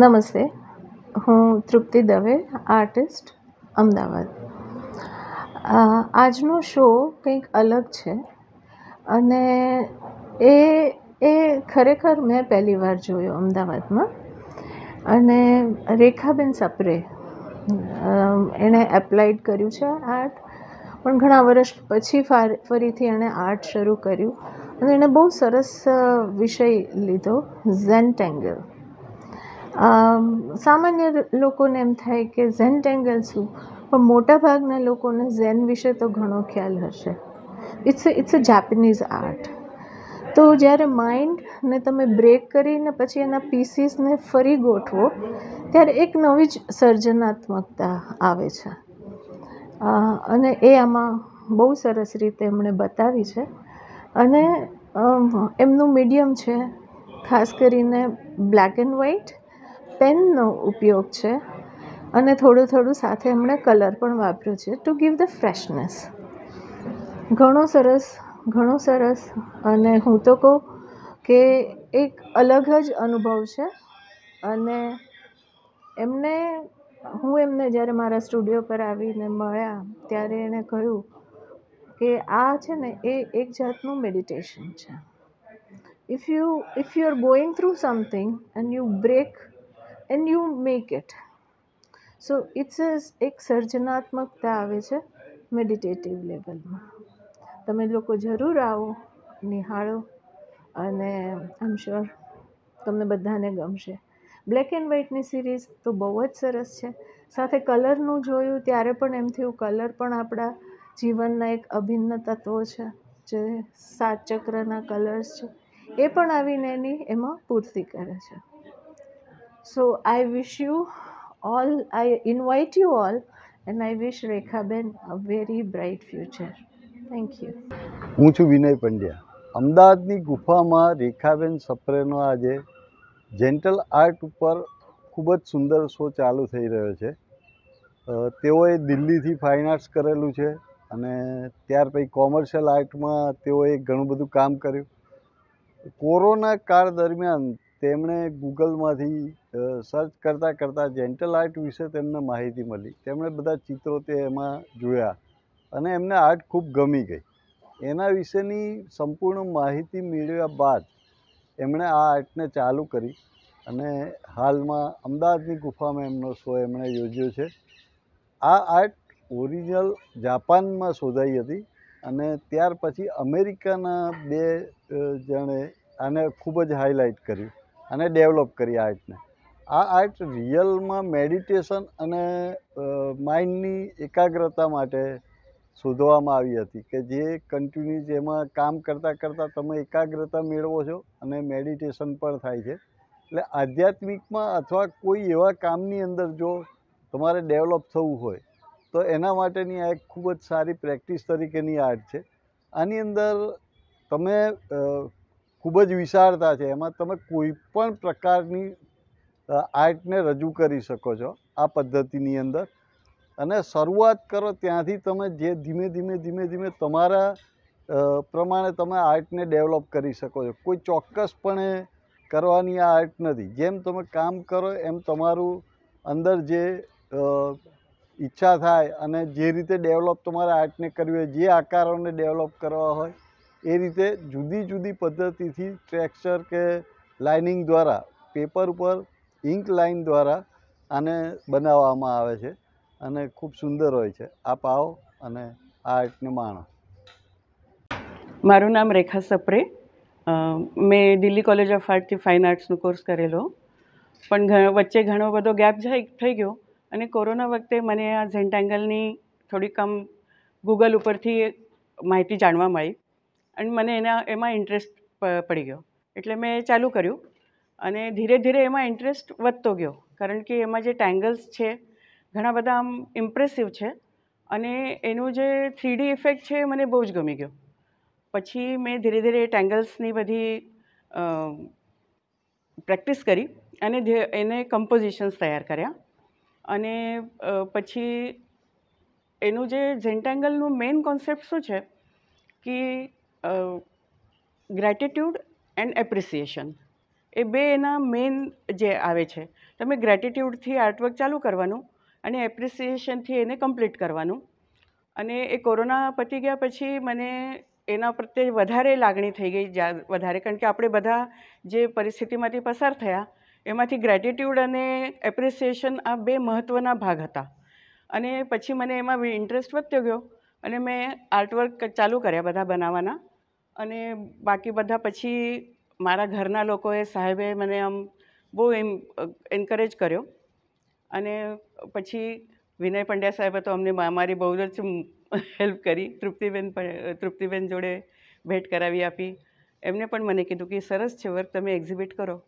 નમસ્તે હું તૃપ્તિ દવે આર્ટિસ્ટ અમદાવાદ આજનો શો કંઈક અલગ છે અને એ એ ખરેખર મેં પહેલી વાર જોયો અમદાવાદમાં અને રેખાબેન સપરે એણે એપ્લાઇડ કર્યું છે આર્ટ પણ ઘણા વર્ષ પછી ફરીથી એણે આર્ટ શરૂ કર્યું અને એણે બહુ સરસ વિષય લીધો ઝેનટેંગલ સામાન્ય લોકોને એમ થાય કે ઝેનટેંગલ શું પણ મોટાભાગના લોકોને ઝેન વિશે તો ઘણો ખ્યાલ હશે it's a it's a Japanese art તો જ્યારે માઇન્ડને તમે બ્રેક કરીને પછી એના પીસીસને ફરી ગોઠવો ત્યારે એક નવી જ સર્જનાત્મકતા આવે છે અને એ આમાં બહુ સરસ રીતે એમણે બતાવી છે અને એમનું મીડિયમ છે ખાસ કરીને બ્લેક એન્ડ વ્હાઇટ પેનનો ઉપયોગ છે અને થોડું થોડું સાથે એમણે કલર પણ વાપર્યો છે ટુ ગીવ ધ ફ્રેશનેસ ઘણો સરસ ઘણો સરસ અને હું તો કહું કે એક અલગ જ અનુભવ છે અને એમને હું એમને જ્યારે મારા સ્ટુડિયો પર આવીને મળ્યા ત્યારે એણે કહ્યું કે આ છે ને એ એક જાતનું મેડિટેશન છે if you if you are going through something and you break and you make it so it's એક સર્જનાત્મકતા આવે છે મેડિટેટિવ લેવલમાં તમે લોકો જરૂર આવો નિહાળો અને આમ શ્યોર તમને બધાને ગમશે બ્લેક એન્ડ વ્હાઇટની સિરીઝ તો બહુ જ સરસ છે સાથે કલરનું જોયું ત્યારે પણ એમ થયું કલર પણ આપણા જીવનના એક અભિન્ન તત્વો છે જે સાત ચક્રના કલર્સ છે એ પણ આવીને એની એમાં પૂર્તિ કરે છે so I wish you all I invite you all and I wish રેખાબેન a very bright future thank you હું છું વિનય પંડ્યા અમદાવાદની ગુફામાં રેખાબેન સપ્રેનો આજે જેન્ટલ આર્ટ ઉપર ખૂબ જ સુંદર શો ચાલુ થઈ રહ્યો છે તેઓએ દિલ્હીથી ફાઇન આર્ટ્સ કરેલું છે અને ત્યાર પછી કોમર્શિયલ આર્ટમાં તેઓએ ઘણું બધું કામ કર્યું કોરોના કાળ દરમિયાન તેમણે ગૂગલમાંથી સર્ચ કરતાં કરતાં જેન્ટલ આર્ટ વિશે તેમને માહિતી મળી તેમણે બધા ચિત્રો તે એમાં જોયા અને એમને આર્ટ ખૂબ ગમી ગઈ એના વિશેની સંપૂર્ણ માહિતી મેળવ્યા બાદ એમણે આ આર્ટને ચાલુ કરી અને હાલમાં અમદાવાદની ગુફામાં એમનો શો એમણે યોજ્યો છે આ આર્ટ ઓરિજિનલ જાપાનમાં શોધાઈ હતી અને ત્યાર પછી અમેરિકાના બે જણે આને ખૂબ જ હાઇલાઇટ કર્યું અને ડેવલપ કરી આર્ટને આ આર્ટ રિયલમાં મેડિટેશન અને માઇન્ડની એકાગ્રતા માટે શોધવામાં આવી હતી કે જે કન્ટિન્યુ જેમાં કામ કરતાં કરતાં તમે એકાગ્રતા મેળવો છો અને મેડિટેશન પણ થાય છે એટલે આધ્યાત્મિકમાં અથવા કોઈ એવા કામની અંદર જો તમારે ડેવલપ થવું હોય તો એના માટેની આ એક ખૂબ જ સારી પ્રેક્ટિસ તરીકેની આર્ટ છે આની અંદર તમે ખૂબ જ વિશાળતા છે એમાં તમે કોઈ પણ પ્રકારની આર્ટને રજૂ કરી શકો છો આ પદ્ધતિની અંદર અને શરૂઆત કરો ત્યાંથી તમે જે ધીમે ધીમે ધીમે ધીમે તમારા પ્રમાણે તમે આર્ટને ડેવલપ કરી શકો છો કોઈ ચોક્કસપણે કરવાની આ આર્ટ નથી જેમ તમે કામ કરો એમ તમારું અંદર જે ઈચ્છા થાય અને જે રીતે ડેવલપ તમારે આર્ટને કરવી હોય જે આકારોને ડેવલપ કરવા હોય એ રીતે જુદી જુદી પદ્ધતિથી ટ્રેક્ચર કે લાઇનિંગ દ્વારા પેપર ઉપર ઇંક લાઇન દ્વારા આને બનાવવામાં આવે છે અને ખૂબ સુંદર હોય છે આપ આવો અને આર્ટને માણો મારું નામ રેખા સપ્રે મેં દિલ્હી કોલેજ ઓફ આર્ટથી ફાઇન આર્ટ્સનો કોર્સ કરેલો પણ વચ્ચે ઘણો બધો ગેપ જાય થઈ ગયો અને કોરોના વખતે મને આ ઝેન્ટાંગલની થોડીક આમ ગૂગલ ઉપરથી માહિતી જાણવા મળી અને મને એના એમાં ઇન્ટરેસ્ટ પડી ગયો એટલે મેં ચાલુ કર્યું અને ધીરે ધીરે એમાં ઇન્ટરેસ્ટ વધતો ગયો કારણ કે એમાં જે ટેંગલ્સ છે ઘણા બધા આમ ઇમ્પ્રેસિવ છે અને એનું જે થ્રીડી ઇફેક્ટ છે એ મને બહુ જ ગમી ગયો પછી મેં ધીરે ધીરે ટેંગલ્સની બધી પ્રેક્ટિસ કરી અને એને કમ્પોઝિશન્સ તૈયાર કર્યા અને પછી એનું જે ઝેન્ટેંગલનું મેઇન કોન્સેપ્ટ શું છે કે ગ્રેટિટ્યૂડ એન્ડ એપ્રિસિએશન એ બે એના મેઇન જે આવે છે તમે ગ્રેટિટ્યૂડથી આર્ટવર્ક ચાલુ કરવાનું અને એપ્રિસિએશનથી એને કમ્પ્લીટ કરવાનું અને એ કોરોના પતી ગયા પછી મને એના પ્રત્યે વધારે લાગણી થઈ ગઈ વધારે કારણ કે આપણે બધા જે પરિસ્થિતિમાંથી પસાર થયા એમાંથી ગ્રેટિટ્યૂડ અને એપ્રિસિએશન આ બે મહત્ત્વના ભાગ હતા અને પછી મને એમાં ઇન્ટરેસ્ટ વધતો ગયો અને મેં આર્ટવર્ક ચાલુ કર્યા બધા બનાવવાના અને બાકી બધા પછી મારા ઘરના લોકોએ સાહેબે મને આમ બહુ એમ એન્કરેજ કર્યો અને પછી વિનય પંડ્યા સાહેબે તો અમને અમારી બહુ જ હેલ્પ કરી તૃપ્તિબેન તૃપ્તિબેન જોડે ભેટ કરાવી આપી એમને પણ મને કીધું કે સરસ છે વર્ક તમે એક્ઝિબિટ કરો